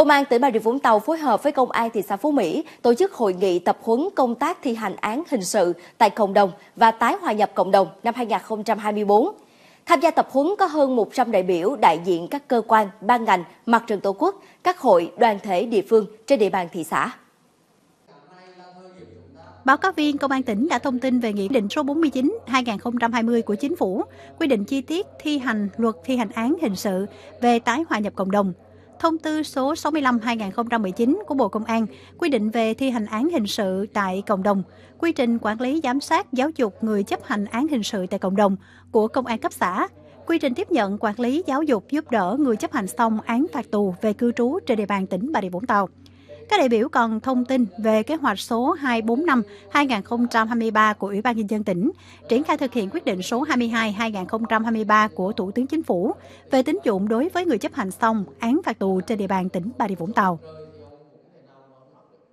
Công an tỉnh Bà Rịa Vũng Tàu phối hợp với Công an thị xã Phú Mỹ tổ chức hội nghị tập huấn công tác thi hành án hình sự tại cộng đồng và tái hòa nhập cộng đồng năm 2024. Tham gia tập huấn có hơn 100 đại biểu đại diện các cơ quan, ban ngành, mặt trận tổ quốc, các hội, đoàn thể địa phương trên địa bàn thị xã. Báo cáo viên Công an tỉnh đã thông tin về Nghị định số 49-2020 của Chính phủ, quy định chi tiết thi hành luật thi hành án hình sự về tái hòa nhập cộng đồng Thông tư số 65-2019 của Bộ Công an quy định về thi hành án hình sự tại cộng đồng, quy trình quản lý giám sát giáo dục người chấp hành án hình sự tại cộng đồng của Công an cấp xã, quy trình tiếp nhận quản lý giáo dục giúp đỡ người chấp hành xong án phạt tù về cư trú trên địa bàn tỉnh Bà Rịa Vũng Tàu. Các đại biểu còn thông tin về kế hoạch số 245 2023 của Ủy ban Nhân dân tỉnh, triển khai thực hiện quyết định số 22 2023 của Thủ tướng Chính phủ về tín dụng đối với người chấp hành xong án phạt tù trên địa bàn tỉnh Bà Rịa Vũng Tàu.